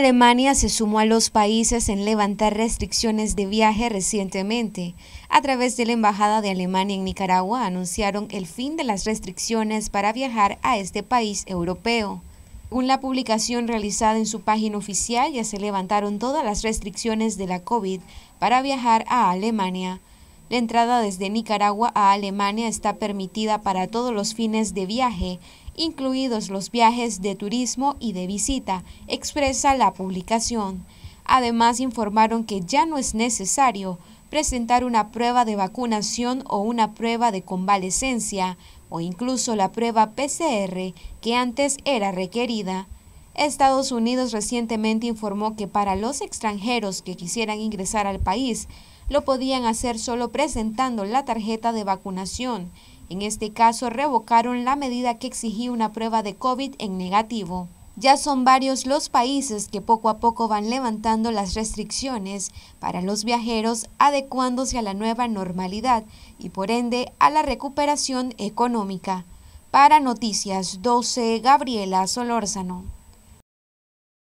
Alemania se sumó a los países en levantar restricciones de viaje recientemente. A través de la Embajada de Alemania en Nicaragua anunciaron el fin de las restricciones para viajar a este país europeo. Según la publicación realizada en su página oficial, ya se levantaron todas las restricciones de la COVID para viajar a Alemania. La entrada desde Nicaragua a Alemania está permitida para todos los fines de viaje, incluidos los viajes de turismo y de visita, expresa la publicación. Además informaron que ya no es necesario presentar una prueba de vacunación o una prueba de convalecencia o incluso la prueba PCR que antes era requerida. Estados Unidos recientemente informó que para los extranjeros que quisieran ingresar al país, lo podían hacer solo presentando la tarjeta de vacunación. En este caso, revocaron la medida que exigía una prueba de COVID en negativo. Ya son varios los países que poco a poco van levantando las restricciones para los viajeros, adecuándose a la nueva normalidad y por ende a la recuperación económica. Para Noticias 12, Gabriela Solórzano.